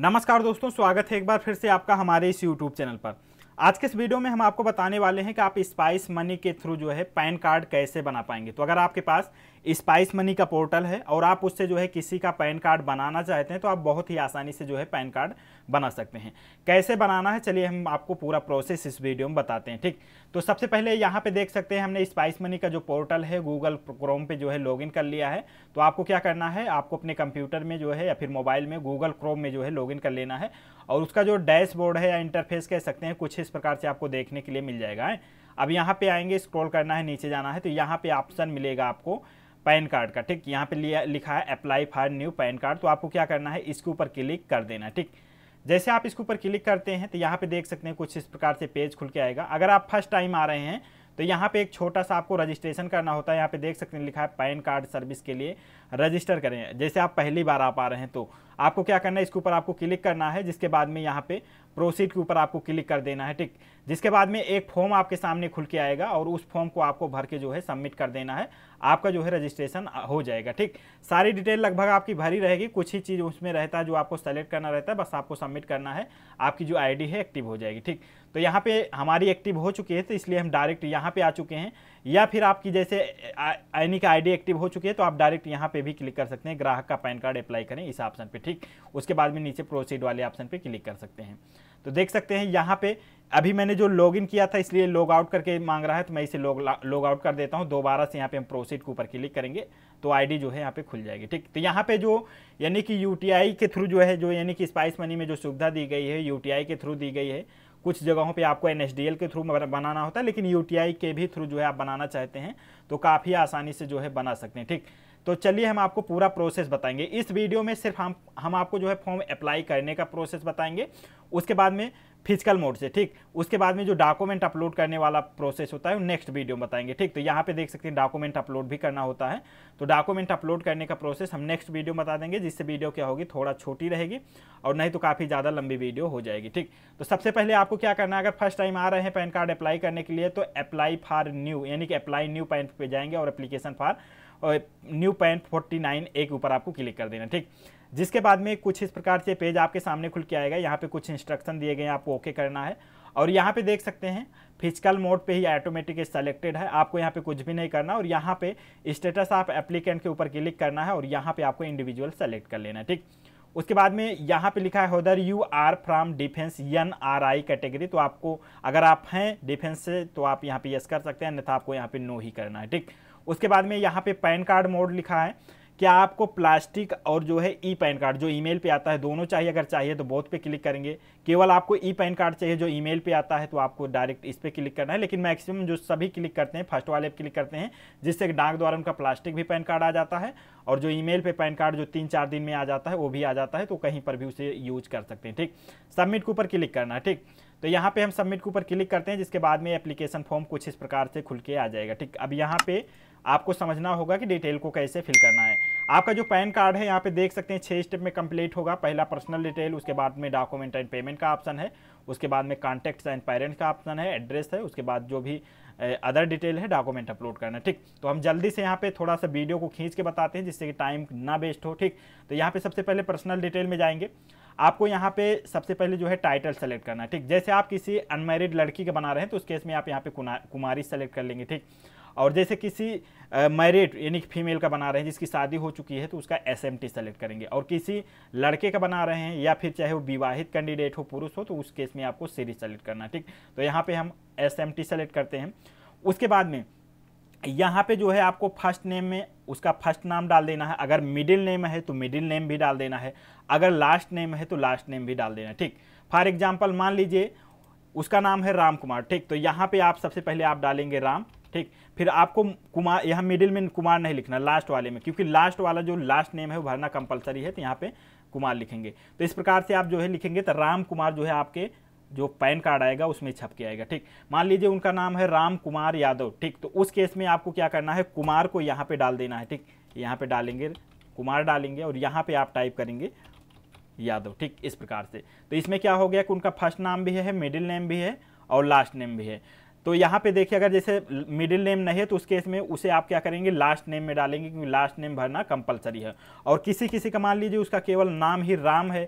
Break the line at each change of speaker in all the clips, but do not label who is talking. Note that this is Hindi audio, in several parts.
नमस्कार दोस्तों स्वागत है एक बार फिर से आपका हमारे इस यूट्यूब चैनल पर आज के इस वीडियो में हम आपको बताने वाले हैं कि आप स्पाइस मनी के थ्रू जो है पैन कार्ड कैसे बना पाएंगे तो अगर आपके पास स्पाइस मनी का पोर्टल है और आप उससे जो है किसी का पैन कार्ड बनाना चाहते हैं तो आप बहुत ही आसानी से जो है पैन कार्ड बना सकते हैं कैसे बनाना है चलिए हम आपको पूरा प्रोसेस इस वीडियो में बताते हैं ठीक तो सबसे पहले यहाँ पे देख सकते हैं हमने स्पाइस मनी का जो पोर्टल है गूगल क्रोम पे जो है लॉगिन कर लिया है तो आपको क्या करना है आपको अपने कंप्यूटर में जो है या फिर मोबाइल में गूगल क्रोम में जो है लॉगिन कर लेना है और उसका जो डैशबोर्ड है या इंटरफेस कह सकते हैं कुछ इस इस प्रकार से आपको देखने के लिए मिल जाएगा अब यहाँ पे आएंगे स्क्रॉल करना है नीचे जाना है तो यहाँ पे ऑप्शन मिलेगा आपको पैन कार्ड का ठीक यहाँ पे लिया लिखा है apply for new PAN card तो आपको क्या करना है इसके ऊपर क्लिक कर देना ठीक जैसे आप इसके ऊपर क्लिक करते हैं तो यहाँ पे देख सकते हैं कुछ इस प्रकार से पेज खुल के आएगा अगर आप फर्स्ट टाइम आ रहे हैं तो यहाँ पे एक छोटा सा आपको रजिस्ट्रेशन करना होता है यहाँ पे देख सकते हैं लिखा है पैन कार्ड सर्विस के लिए रजिस्टर करें जैसे आप पहली बार आप आ रहे हैं तो आपको क्या करना है इसके ऊपर आपको क्लिक करना है जिसके बाद में यहाँ पे प्रोसीड के ऊपर आपको क्लिक कर देना है ठीक जिसके बाद में एक फॉर्म आपके सामने खुल के आएगा और उस फॉर्म को आपको भर के जो है सबमिट कर देना है आपका जो है रजिस्ट्रेशन हो जाएगा ठीक सारी डिटेल लगभग आपकी भरी रहेगी कुछ ही चीज़ उसमें रहता है जो आपको सेलेक्ट करना रहता है बस आपको सबमिट करना है आपकी जो आईडी है एक्टिव हो जाएगी ठीक तो यहाँ पे हमारी एक्टिव हो चुकी है तो इसलिए हम डायरेक्ट यहाँ पे आ चुके हैं या फिर आपकी जैसे आईनी का आईडी एक्टिव हो चुकी है तो आप डायरेक्ट यहाँ पे भी क्लिक कर सकते हैं ग्राहक का पैन कार्ड अप्लाई करें इस ऑप्शन पे ठीक उसके बाद में नीचे प्रोसीड वाले ऑप्शन पे क्लिक कर सकते हैं तो देख सकते हैं यहाँ पे अभी मैंने जो लॉगिन किया था इसलिए लॉग आउट करके मांग रहा है तो मैं इसे लॉग लॉग आउट कर देता हूँ दोबारा से यहाँ पे हम प्रोसीड के ऊपर क्लिक करेंगे तो आईडी जो है यहाँ पे खुल जाएगी ठीक तो यहाँ पे जो यानी कि यूटीआई के थ्रू जो है जो यानी कि स्पाइस मनी में जो सुविधा दी गई है यूटीआई के थ्रू दी गई है कुछ जगहों पे आपको एन के थ्रू बनाना होता है लेकिन यू के भी थ्रू जो है आप बनाना चाहते हैं तो काफ़ी आसानी से जो है बना सकते हैं ठीक तो चलिए हम आपको पूरा प्रोसेस बताएंगे इस वीडियो में सिर्फ हम हम आपको जो है फॉर्म अप्लाई करने का प्रोसेस बताएंगे उसके बाद में फिजिकल मोड से ठीक उसके बाद में जो डॉक्यूमेंट अपलोड करने वाला प्रोसेस होता है वो नेक्स्ट वीडियो में बताएंगे ठीक तो यहाँ पे देख सकते हैं डॉक्यूमेंट अपलोड भी करना होता है तो डॉक्यूमेंट अपलोड करने का प्रोसेस हम नेक्स्ट वीडियो में बता देंगे जिससे वीडियो क्या होगी थोड़ा छोटी रहेगी और नहीं तो काफ़ी ज़्यादा लंबी वीडियो हो जाएगी ठीक तो सबसे पहले आपको क्या करना है अगर फर्स्ट टाइम आ रहे हैं पैन कार्ड अप्लाई करने के लिए तो अप्लाई फॉर न्यू यानी कि अप्लाई न्यू पैन पर जाएंगे और application for new PAN forty nine A के ऊपर आपको क्लिक कर देना ठीक जिसके बाद में कुछ इस प्रकार से पेज आपके सामने खुल के आएगा यहाँ पे कुछ इंस्ट्रक्शन दिए गए हैं आपको ओके करना है और यहाँ पे देख सकते हैं फिजिकल मोड पे ही ऑटोमेटिक सेलेक्टेड है आपको यहाँ पे कुछ भी नहीं करना और यहाँ पे स्टेटस आप एप्लीकेंट के ऊपर क्लिक करना है और यहाँ पे आपको इंडिविजुअल सेलेक्ट कर लेना है ठीक उसके बाद में यहाँ पे लिखा है whether you are from defence N R I category तो आपको अगर आप हैं डिफेंस से तो आप यहाँ पे यस कर सकते हैं अन्यथा आपको यहाँ पे नो ही करना है ठीक उसके बाद में यहाँ पे पैन कार्ड मोड लिखा है क्या आपको प्लास्टिक और जो है ई पैन कार्ड जो ईमेल पे आता है दोनों चाहिए अगर चाहिए तो बोथ पे क्लिक करेंगे केवल आपको ई पैन कार्ड चाहिए जो ईमेल पे आता है तो आपको डायरेक्ट इस पर क्लिक करना है लेकिन मैक्सिमम जो सभी क्लिक करते हैं फर्स्ट वाले क्लिक करते हैं जिससे डाक द्वारा उनका प्लास्टिक भी पैन कार्ड आ जाता है और जो मेल पे पैन कार्ड जो तीन चार दिन में आ जाता है वो भी आ जाता है तो कहीं पर भी उसे यूज कर सकते हैं ठीक सबमिट के ऊपर क्लिक करना है ठीक तो यहाँ पे हम सबमिट के ऊपर क्लिक करते हैं जिसके बाद में एप्लीकेशन फॉर्म कुछ इस प्रकार से खुल के आ जाएगा ठीक अब यहाँ पे आपको समझना होगा कि डिटेल को कैसे फिल करना है आपका जो पैन कार्ड है यहाँ पे देख सकते हैं छः स्टेप में कंप्लीट होगा पहला पर्सनल डिटेल उसके बाद में डॉक्यूमेंट एंड पेमेंट का ऑप्शन है उसके बाद में कॉन्टैक्ट्स एंड पेरेंट्स का ऑप्शन है एड्रेस है उसके बाद जो भी अदर डिटेल है डॉक्यूमेंट अपलोड करना ठीक तो हम जल्दी से यहाँ पे थोड़ा सा वीडियो को खींच के बताते हैं जिससे कि टाइम ना वेस्ट हो ठीक तो यहाँ पे सबसे पहले पर्सनल डिटेल में जाएंगे आपको यहाँ पे सबसे पहले जो है टाइटल सेलेक्ट करना है ठीक जैसे आप किसी अनमेरिड लड़की के बना रहे हैं तो उस केस में आप यहाँ पे कुमारी सेलेक्ट कर लेंगे ठीक और जैसे किसी मैरिड यानी कि फीमेल का बना रहे हैं जिसकी शादी हो चुकी है तो उसका एस एम टी सेलेक्ट करेंगे और किसी लड़के का बना रहे हैं या फिर चाहे वो विवाहित कैंडिडेट हो पुरुष हो तो उस केस में आपको सीरीज सेलेक्ट करना ठीक तो यहाँ पर हम एस एम टी सेलेक्ट करते हैं उसके बाद में यहाँ पे जो है आपको फर्स्ट नेम में उसका फर्स्ट नाम डाल देना है अगर मिडिल नेम है तो मिडिल नेम भी डाल देना है अगर लास्ट नेम है तो लास्ट नेम भी डाल देना ठीक फॉर एग्जाम्पल मान लीजिए उसका नाम है राम कुमार ठीक तो यहाँ पे आप सबसे पहले आप डालेंगे राम ठीक फिर आपको कुमार यहाँ मिडिल में कुमार नहीं लिखना लास्ट वाले में क्योंकि लास्ट वाला जो लास्ट नेम है वो भरना कंपलसरी है तो यहाँ पे कुमार लिखेंगे तो इस प्रकार से आप जो है लिखेंगे तो राम कुमार जो है आपके जो पैन कार्ड आएगा उसमें छप के आएगा ठीक मान लीजिए उनका नाम है राम कुमार यादव ठीक तो उस केस में आपको क्या करना है कुमार को यहाँ पे डाल देना है ठीक यहाँ पे डालेंगे कुमार डालेंगे और यहाँ पे आप टाइप करेंगे यादव ठीक इस प्रकार से तो इसमें क्या हो गया कि उनका फर्स्ट नाम भी है मिडिल नेम भी है और लास्ट नेम भी है तो यहाँ पे देखिए अगर जैसे मिडिल नेम नहीं है तो उस केस में उसे आप क्या करेंगे लास्ट नेम में डालेंगे क्योंकि लास्ट नेम भरना कंपलसरी है और किसी किसी का मान लीजिए उसका केवल नाम ही राम है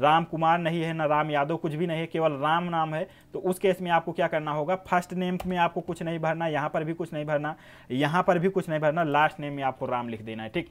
राम कुमार नहीं है ना राम यादव कुछ भी नहीं है केवल राम नाम है तो उस केस में आपको क्या करना होगा फर्स्ट नेम में आपको कुछ नहीं भरना यहाँ पर भी कुछ नहीं भरना यहाँ पर भी कुछ नहीं भरना लास्ट नेम में आपको राम लिख देना है ठीक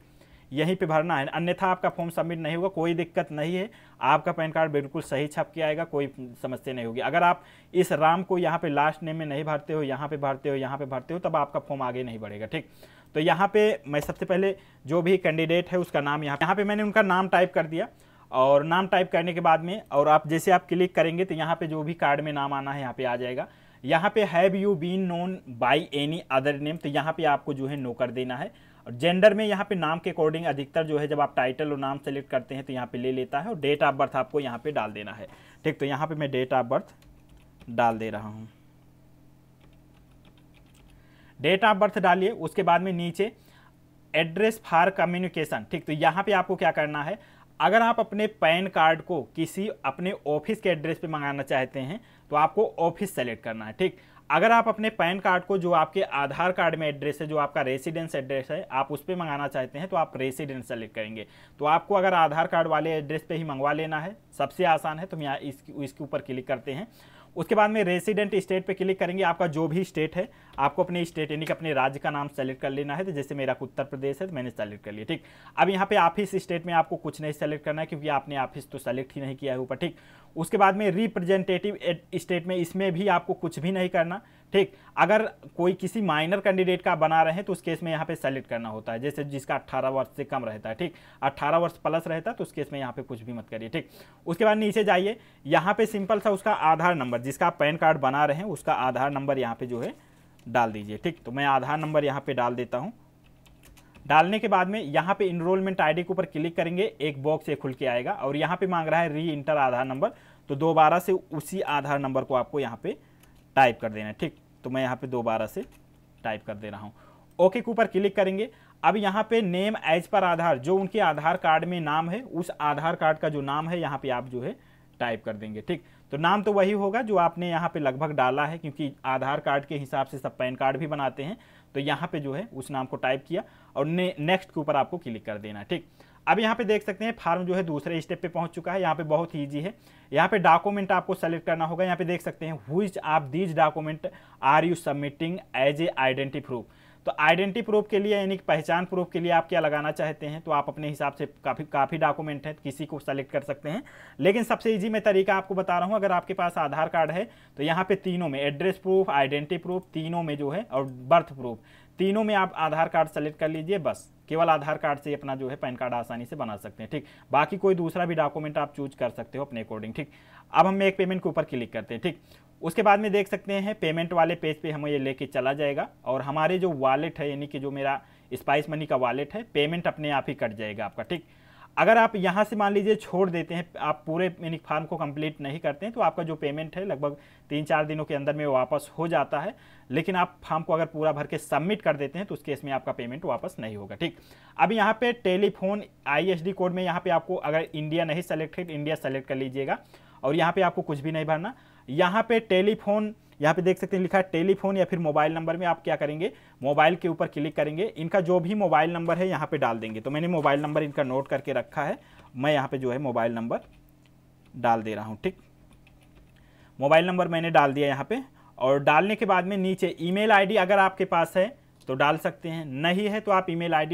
यहीं पे भरना है अन्यथा आपका फॉर्म सबमिट नहीं होगा कोई दिक्कत नहीं है आपका पैन कार्ड बिल्कुल सही छप के आएगा कोई समस्या नहीं होगी अगर आप इस राम को यहाँ पे लास्ट नेम में नहीं भरते हो यहाँ पे भरते हो यहाँ पे भरते हो तब आपका फॉर्म आगे नहीं बढ़ेगा ठीक तो यहाँ पे मैं सबसे पहले जो भी कैंडिडेट है उसका नाम यहाँ यहाँ पे मैंने उनका नाम टाइप कर दिया और नाम टाइप करने के बाद में और आप जैसे आप क्लिक करेंगे तो यहाँ पे जो भी कार्ड में नाम आना है यहाँ पे आ जाएगा यहाँ पे have you been known by any other name तो यहाँ पे आपको जो है नो कर देना है और जेंडर में यहाँ पे नाम के अकॉर्डिंग अधिकतर जो है जब आप टाइटल और नाम सेलेक्ट करते हैं तो यहाँ पे ले लेता है और डेट ऑफ बर्थ आपको यहाँ पे डाल देना है ठीक तो यहाँ पे मैं डेट ऑफ बर्थ डाल दे रहा हूँ डेट ऑफ बर्थ डालिए उसके बाद में नीचे एड्रेस फॉर कम्युनिकेशन ठीक तो यहाँ पे आपको क्या करना है अगर आप अपने पैन कार्ड को किसी अपने ऑफिस के एड्रेस पे मंगाना चाहते हैं तो आपको ऑफिस सेलेक्ट करना है ठीक अगर आप अपने पैन कार्ड को जो आपके आधार कार्ड में एड्रेस है जो आपका रेसिडेंस एड्रेस है आप उस पर मंगाना चाहते हैं तो आप रेसिडेंस सेलेक्ट करेंगे तो आपको अगर आधार कार्ड वाले एड्रेस पे ही मंगवा लेना है सबसे आसान है तो हम यहाँ इसके इसके ऊपर क्लिक करते हैं उसके बाद में रेसिडेंट स्टेट पे क्लिक करेंगे आपका जो भी स्टेट है आपको अपने स्टेट यानी कि अपने राज्य का नाम सेलेक्ट कर लेना है तो जैसे मेरा उत्तर प्रदेश है तो मैंने सेलेक्ट कर लिया ठीक अब यहाँ पे ऑफिस स्टेट में आपको कुछ नहीं सेलेक्ट करना है क्योंकि आपने ऑफिस तो सेलेक्ट ही नहीं किया है ऊपर ठीक उसके बाद में रिप्रेजेंटेटिव स्टेट में इसमें भी आपको कुछ भी नहीं करना ठीक अगर कोई किसी माइनर कैंडिडेट का बना रहे हैं तो उस केस में यहाँ पे सेलेक्ट करना होता है जैसे जिसका 18 वर्ष से कम रहता है ठीक 18 वर्ष प्लस रहता है तो उस केस में यहाँ पे कुछ भी मत करिए ठीक उसके बाद नीचे जाइए यहाँ पे सिंपल सा उसका आधार नंबर जिसका पैन कार्ड बना रहे हैं उसका आधार नंबर यहाँ पर जो है डाल दीजिए ठीक तो मैं आधार नंबर यहाँ पर डाल देता हूँ डालने के बाद में यहाँ पे इनरोलमेंट आईडी के ऊपर क्लिक करेंगे एक बॉक्स ये खुल के आएगा और यहाँ पे मांग रहा है री इंटर आधार नंबर तो दोबारा से उसी आधार नंबर को आपको यहाँ पे टाइप कर देना ठीक तो मैं यहाँ पे दोबारा से टाइप कर दे रहा हूँ ओके के ऊपर क्लिक करेंगे अब यहाँ पे नेम एज पर आधार जो उनके आधार कार्ड में नाम है उस आधार कार्ड का जो नाम है यहाँ पे आप जो है टाइप कर देंगे ठीक तो नाम तो वही होगा जो आपने यहाँ पे लगभग डाला है क्योंकि आधार कार्ड के हिसाब से सब पैन कार्ड भी बनाते हैं तो यहाँ पे जो है उस नाम को टाइप किया और ने, नेक्स्ट के ऊपर आपको क्लिक कर देना ठीक अब यहाँ पे देख सकते हैं फार्म जो है दूसरे स्टेप पे पहुँच चुका है यहाँ पे बहुत ईजी है यहाँ पे डॉक्यूमेंट आपको सेलेक्ट करना होगा यहाँ पे देख सकते हैं हुइज आप these document are you submitting as a identity proof तो आइडेंटी प्रूफ के लिए यानी कि पहचान प्रूफ के लिए आप क्या लगाना चाहते हैं तो आप अपने हिसाब से काफ़ी काफ़ी डॉक्यूमेंट हैं किसी को सेलेक्ट कर सकते हैं लेकिन सबसे ईजी मैं तरीका आपको बता रहा हूँ अगर आपके पास आधार कार्ड है तो यहाँ पे तीनों में एड्रेस प्रूफ आइडेंटी प्रूफ तीनों में जो है और बर्थ प्रूफ तीनों में आप आधार कार्ड सेलेक्ट कर लीजिए बस केवल आधार कार्ड से अपना जो है पैन कार्ड आसानी से बना सकते हैं ठीक बाकी कोई दूसरा भी डॉक्यूमेंट आप चूज कर सकते हो अपने अकॉर्डिंग ठीक अब हम एक पेमेंट के ऊपर क्लिक करते हैं ठीक उसके बाद में देख सकते हैं पेमेंट वाले पेज पे हमें ये लेके चला जाएगा और हमारे जो वॉलेट है यानी कि जो मेरा स्पाइस मनी का वॉलेट है पेमेंट अपने आप ही कट जाएगा आपका ठीक अगर आप यहाँ से मान लीजिए छोड़ देते हैं आप पूरे यूनिक फार्म को कंप्लीट नहीं करते हैं तो आपका जो पेमेंट है लगभग तीन चार दिनों के अंदर में वापस हो जाता है लेकिन आप फार्म को अगर पूरा भर के सबमिट कर देते हैं तो उस केस में आपका पेमेंट वापस नहीं होगा ठीक अब यहाँ पे टेलीफोन आईएसडी कोड में यहाँ पे आपको अगर इंडिया नहीं सेलेक्ट है इंडिया सेलेक्ट कर लीजिएगा और यहाँ पर आपको कुछ भी नहीं भरना यहाँ पर टेलीफोन यहाँ पे देख सकते हैं लिखा है टेलीफोन या फिर मोबाइल नंबर में आप क्या करेंगे मोबाइल के ऊपर क्लिक करेंगे इनका जो भी मोबाइल नंबर है यहाँ पे डाल देंगे तो मैंने मोबाइल नंबर इनका नोट करके रखा है मैं यहाँ पे जो है मोबाइल नंबर डाल दे रहा हूँ ठीक मोबाइल नंबर मैंने डाल दिया यहाँ पे और डालने के बाद में नीचे ई मेल अगर आपके पास है तो डाल सकते हैं नहीं है तो आप ई मेल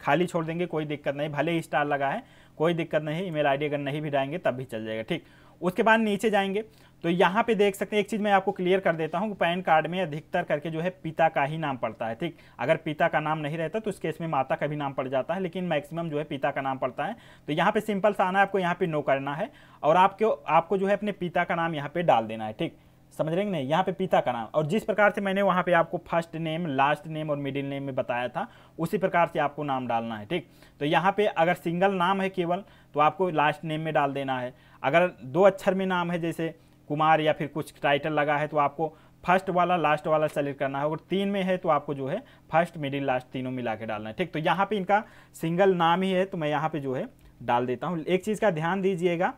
खाली छोड़ देंगे कोई दिक्कत नहीं भले ही स्टार लगा है कोई दिक्कत नहीं ईमेल आईडी अगर नहीं भी डालेंगे तब भी चल जाएगा ठीक उसके बाद नीचे जाएंगे तो यहाँ पे देख सकते हैं एक चीज़ मैं आपको क्लियर कर देता हूँ पैन कार्ड में अधिकतर करके जो है पिता का ही नाम पड़ता है ठीक अगर पिता का नाम नहीं रहता तो उस केस में माता का भी नाम पड़ जाता है लेकिन मैक्सिमम जो है पिता का नाम पड़ता है तो यहाँ पे सिंपल सा आना है आपको यहाँ पे नो करना है और आपको आपको जो है अपने पिता का नाम यहाँ पर डाल देना है ठीक समझ रहे नहीं यहाँ पे पिता का नाम और जिस प्रकार से मैंने वहाँ पे आपको फर्स्ट नेम लास्ट नेम और मिडिल नेम में बताया था उसी प्रकार से आपको नाम डालना है ठीक तो यहाँ पे अगर सिंगल नाम है केवल तो आपको लास्ट नेम में डाल देना है अगर दो अक्षर में नाम है जैसे कुमार या फिर कुछ टाइटल लगा है तो आपको फर्स्ट वाला लास्ट वाला सेलेक्ट करना है और तीन में है तो आपको जो है फर्स्ट मिडिल लास्ट तीनों मिला के डालना है ठीक तो यहाँ पर इनका सिंगल नाम ही है तो मैं यहाँ पर जो है डाल देता हूँ एक चीज़ का ध्यान दीजिएगा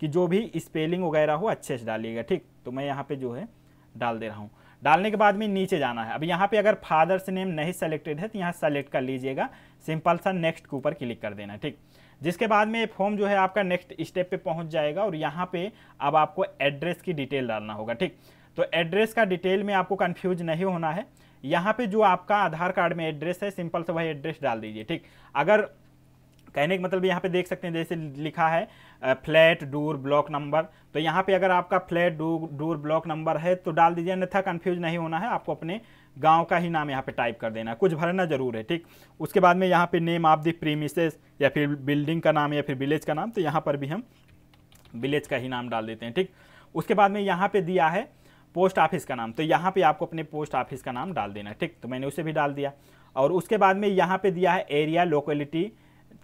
कि जो भी स्पेलिंग वगैरह हो अच्छे से डालिएगा ठीक तो मैं यहाँ पे जो है डाल दे रहा हूँ डालने के बाद में नीचे जाना है अब यहाँ पे अगर फादर्स नेम नहीं सेलेक्टेड है तो यहाँ सेलेक्ट कर लीजिएगा सिंपल सा नेक्स्ट के ऊपर क्लिक कर देना ठीक जिसके बाद में फॉर्म जो है आपका नेक्स्ट स्टेप पे पहुँच जाएगा और यहाँ पे अब आपको एड्रेस की डिटेल डालना होगा ठीक तो एड्रेस का डिटेल में आपको कन्फ्यूज नहीं होना है यहाँ पर जो आपका आधार कार्ड में एड्रेस है सिंपल से वही एड्रेस डाल दीजिए ठीक अगर कहने का मतलब यहाँ पे देख सकते हैं जैसे लिखा है फ्लैट डूर ब्लॉक नंबर तो यहाँ पे अगर आपका flat door door block number है तो डाल दीजिए अन्यथा कन्फ्यूज नहीं होना है आपको अपने गांव का ही नाम यहाँ पे टाइप कर देना कुछ भरना जरूर है ठीक उसके बाद में यहाँ पे नेम ऑफ द प्रीमिसेस या फिर बिल्डिंग का नाम या फिर विलेज का नाम तो यहाँ पर भी हम विलेज का ही नाम डाल देते हैं ठीक उसके बाद में यहाँ पे दिया है पोस्ट ऑफिस का नाम तो यहाँ पे आपको अपने पोस्ट ऑफिस का नाम डाल देना ठीक तो मैंने उसे भी डाल दिया और उसके बाद में यहाँ पे दिया है area locality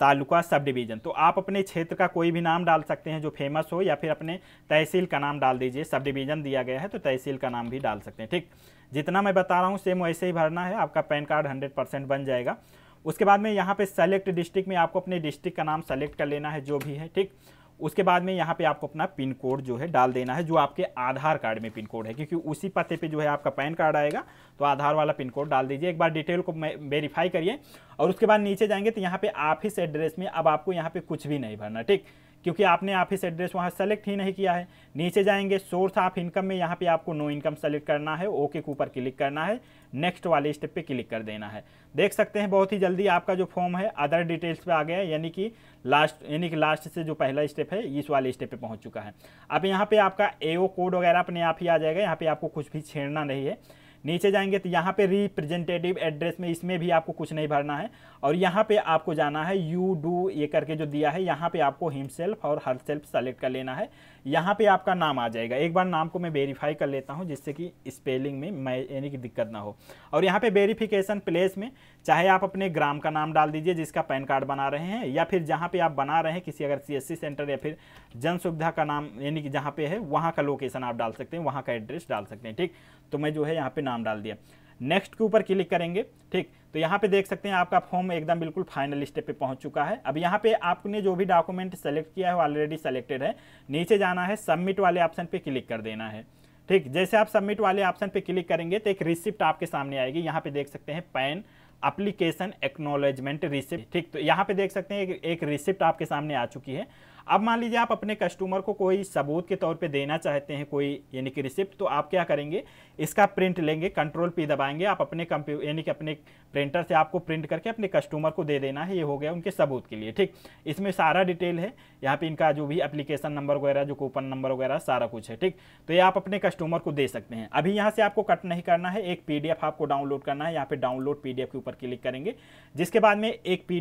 taluka sub division तो आप अपने क्षेत्र का कोई भी नाम डाल सकते हैं जो फेमस हो या फिर अपने तहसील का नाम डाल दीजिए सब डिवीज़न दिया गया है तो तहसील का नाम भी डाल सकते हैं ठीक जितना मैं बता रहा हूँ सेम वैसे ही भरना है आपका पैन कार्ड हंड्रेड बन जाएगा उसके बाद में यहाँ पे सेलेक्ट डिस्ट्रिक्ट में आपको अपने डिस्ट्रिक्ट का नाम सेलेक्ट कर लेना है जो भी है ठीक उसके बाद में यहाँ पे आपको अपना पिन कोड जो है डाल देना है जो आपके आधार कार्ड में पिन कोड है क्योंकि उसी पते पे जो है आपका पैन कार्ड आएगा तो आधार वाला पिन कोड डाल दीजिए एक बार डिटेल को वेरीफाई करिए और उसके बाद नीचे जाएंगे तो यहाँ पे ऑफिस एड्रेस में अब आपको यहाँ पे कुछ भी नहीं भरना ठीक क्योंकि आपने ऑफिस एड्रेस वहाँ सेलेक्ट ही नहीं किया है नीचे जाएंगे सोर्स ऑफ इनकम में यहाँ पे आपको नो इनकम सेलेक्ट करना है ओके के ऊपर क्लिक करना है नेक्स्ट वाले स्टेप पे क्लिक कर देना है देख सकते हैं बहुत ही जल्दी आपका जो फॉर्म है अदर डिटेल्स पे आ गया है यानी कि लास्ट यानी कि लास्ट से जो पहला स्टेप है इस वाले स्टेप पे पहुंच चुका है अब यहाँ पे आपका एओ कोड वगैरह अपने आप ही आ जाएगा यहाँ पे आपको कुछ भी छेड़ना नहीं है नीचे जाएंगे तो यहाँ पे रिप्रेजेंटेटिव एड्रेस में इसमें भी आपको कुछ नहीं भरना है और यहाँ पे आपको जाना है यू डू ये करके जो दिया है यहाँ पे आपको हिमसेल्फ और हर सेल्फ सेलेक्ट कर लेना है यहाँ पे आपका नाम आ जाएगा एक बार नाम को मैं वेरीफाई कर लेता हूँ जिससे कि स्पेलिंग में मैं यानी कि दिक्कत ना हो और यहाँ पे वेरीफिकेशन प्लेस में चाहे आप अपने ग्राम का नाम डाल दीजिए जिसका पैन कार्ड बना रहे हैं या फिर जहाँ पे आप बना रहे हैं किसी अगर सी सेंटर या फिर जन सुविधा का नाम यानी कि जहाँ पे है वहाँ का लोकेशन आप डाल सकते हैं वहाँ का एड्रेस डाल सकते हैं ठीक तो मैं जो है यहाँ पर नाम डाल दिया नेक्स्ट के ऊपर क्लिक करेंगे ठीक तो यहाँ पे देख सकते हैं आपका फॉर्म एकदम बिल्कुल फाइनल स्टेप पे पहुँच चुका है अब यहाँ पे आपने जो भी डॉक्यूमेंट सेलेक्ट किया है ऑलरेडी सेलेक्टेड है नीचे जाना है सबमिट वाले ऑप्शन पे क्लिक कर देना है ठीक जैसे आप सबमिट वाले ऑप्शन पे क्लिक करेंगे तो एक रिसिप्ट आपके सामने आएगी यहाँ पे देख सकते हैं पैन अप्लीकेशन एक्नोलेजमेंट रिसिप्ट ठीक तो यहाँ पे देख सकते हैं एक रिसिप्ट आपके सामने आ चुकी है अब मान लीजिए आप अपने कस्टमर को कोई सबूत के तौर पे देना चाहते हैं कोई यानी कि रिसिप्ट तो आप क्या करेंगे इसका प्रिंट लेंगे कंट्रोल पी दबाएंगे आप अपने कंप्यू यानी कि अपने प्रिंटर से आपको प्रिंट करके अपने कस्टमर को दे देना है ये हो गया उनके सबूत के लिए ठीक इसमें सारा डिटेल है यहाँ पर इनका जो भी अप्लीकेशन नंबर वगैरह जो कूपन नंबर वगैरह सारा कुछ है ठीक तो ये आप अपने कस्टमर को दे सकते हैं अभी यहाँ से आपको कट नहीं करना है एक पी आपको डाउनलोड करना है यहाँ पर डाउनलोड पी के ऊपर क्लिक करेंगे जिसके बाद में एक पी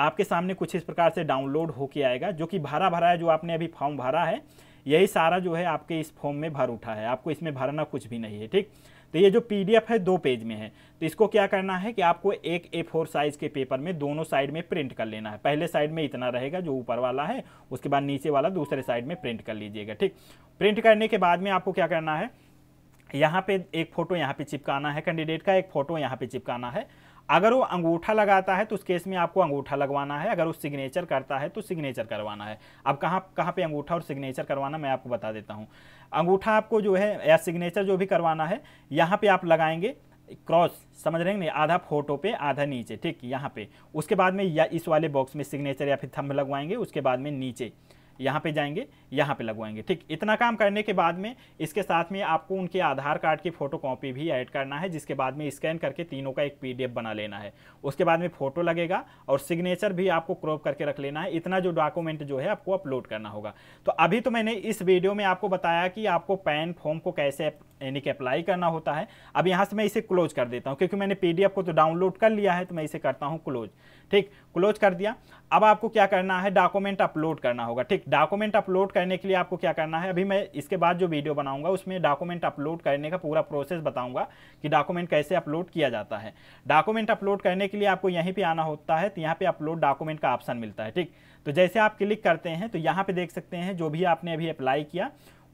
आपके सामने कुछ इस प्रकार से डाउनलोड होके आएगा जो कि भरा भरा है जो आपने अभी फॉर्म भरा है यही सारा जो है आपके इस फॉर्म में भर उठा है आपको इसमें भरना कुछ भी नहीं है ठीक तो ये जो पीडीएफ है दो पेज में है तो इसको क्या करना है कि आपको एक ए फोर साइज़ के पेपर में दोनों साइड में प्रिंट कर लेना है पहले साइड में इतना रहेगा जो ऊपर वाला है उसके बाद नीचे वाला दूसरे साइड में प्रिंट कर लीजिएगा ठीक प्रिंट करने के बाद में आपको क्या करना है यहाँ पे एक फ़ोटो यहाँ पे चिपकाना है कैंडिडेट का एक फ़ोटो यहाँ पे चिपकाना है अगर वो अंगूठा लगाता है तो उस केस में आपको अंगूठा लगवाना है अगर वो सिग्नेचर करता है तो सिग्नेचर करवाना है अब कहाँ कहाँ पे अंगूठा और सिग्नेचर करवाना मैं आपको बता देता हूँ अंगूठा आपको जो है या सिग्नेचर जो भी करवाना है यहाँ पे आप लगाएंगे क्रॉस समझ रहे हैं नहीं आधा फोटो पे आधा नीचे ठीक यहाँ पे उसके बाद में या इस वाले बॉक्स में सिग्नेचर या फिर थंब लगवाएंगे उसके बाद में नीचे यहाँ पे जाएंगे यहाँ पे लगवाएंगे ठीक इतना काम करने के बाद में इसके साथ में आपको उनके आधार कार्ड की फ़ोटो कॉपी भी ऐड करना है जिसके बाद में स्कैन करके तीनों का एक पीडीएफ बना लेना है उसके बाद में फ़ोटो लगेगा और सिग्नेचर भी आपको क्रॉप करके रख लेना है इतना जो डॉक्यूमेंट जो है आपको अपलोड करना होगा तो अभी तो मैंने इस वीडियो में आपको बताया कि आपको पैन फॉर्म को कैसे यानी कि अप्लाई करना होता है अब यहाँ से मैं इसे क्लोज कर देता हूँ क्योंकि मैंने पी को तो डाउनलोड कर लिया है तो मैं इसे करता हूँ क्लोज ठीक क्लोज कर दिया अब आपको क्या करना है डॉक्यूमेंट अपलोड करना होगा ठीक डॉक्यूमेंट अपलोड करने के लिए आपको क्या करना है अभी मैं इसके बाद जो वीडियो बनाऊंगा उसमें डॉक्यूमेंट अपलोड करने का पूरा प्रोसेस बताऊंगा कि डॉक्यूमेंट कैसे अपलोड किया जाता है डॉक्यूमेंट अपलोड करने के लिए आपको यहीं पर आना होता है तो यहाँ पर अपलोड डॉक्यूमेंट का ऑप्शन मिलता है ठीक तो जैसे आप क्लिक करते हैं तो यहाँ पर देख सकते हैं जो भी आपने अभी अप्लाई किया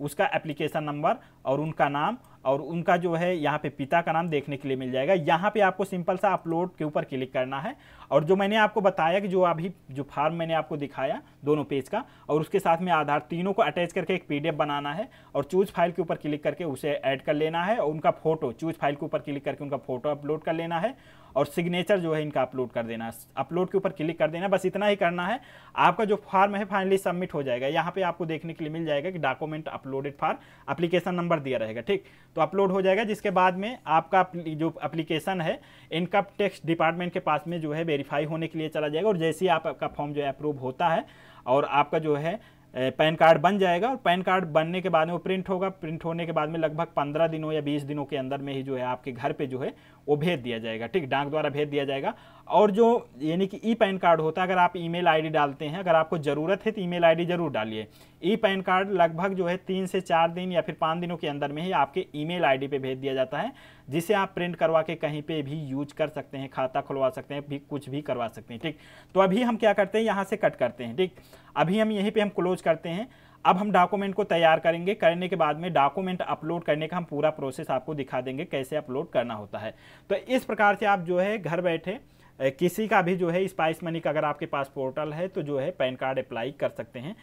उसका एप्लीकेशन नंबर और उनका नाम और उनका जो है यहाँ पे पिता का नाम देखने के लिए मिल जाएगा यहाँ पे आपको सिंपल सा अपलोड के ऊपर क्लिक करना है और जो मैंने आपको बताया कि जो अभी जो फार्म मैंने आपको दिखाया दोनों पेज का और उसके साथ में आधार तीनों को अटैच करके एक पीडीएफ बनाना है और चूज फाइल के ऊपर क्लिक करके उसे ऐड कर लेना है और उनका फोटो चूज फाइल के ऊपर क्लिक करके उनका फोटो अपलोड कर लेना है और सिग्नेचर जो है इनका अपलोड कर देना अपलोड के ऊपर क्लिक कर देना बस इतना ही करना है आपका जो फॉर्म है फाइनली सबमिट हो जाएगा यहाँ पे आपको देखने के लिए मिल जाएगा कि document uploaded for application number दिया रहेगा ठीक तो अपलोड हो जाएगा जिसके बाद में आपका जो अप्लीकेशन है इनकम टैक्स डिपार्टमेंट के पास में जो है वेरीफाई होने के लिए चला जाएगा और जैसे ही आपका फॉर्म जो है अप्रूव होता है और आपका जो है पैन कार्ड बन जाएगा और पैन कार्ड बनने के बाद में वो प्रिंट होगा प्रिंट होने के बाद में लगभग पंद्रह दिनों या बीस दिनों के अंदर में ही जो है आपके घर पे जो है वो भेज दिया जाएगा ठीक डाक द्वारा भेज दिया जाएगा और जो यानी कि ई पैन कार्ड होता है अगर आप ईमेल आईडी डालते हैं अगर आपको ज़रूरत है तो ईमेल आईडी जरूर डालिए ई पैन कार्ड लगभग जो है तीन से चार दिन या फिर पाँच दिनों के अंदर में ही आपके ईमेल आईडी पे भेज दिया जाता है जिसे आप प्रिंट करवा के कहीं पे भी यूज कर सकते हैं खाता खुलवा सकते हैं भी कुछ भी करवा सकते हैं ठीक तो अभी हम क्या करते हैं यहाँ से कट करते हैं ठीक अभी हम यहीं पर हम क्लोज करते हैं अब हम डॉक्यूमेंट को तैयार करेंगे करने के बाद में डॉक्यूमेंट अपलोड करने का हम पूरा प्रोसेस आपको दिखा देंगे कैसे अपलोड करना होता है तो इस प्रकार से आप जो है घर बैठे किसी का भी जो है स्पाइस मनी का अगर आपके पास पोर्टल है तो जो है पैन कार्ड अप्लाई कर सकते हैं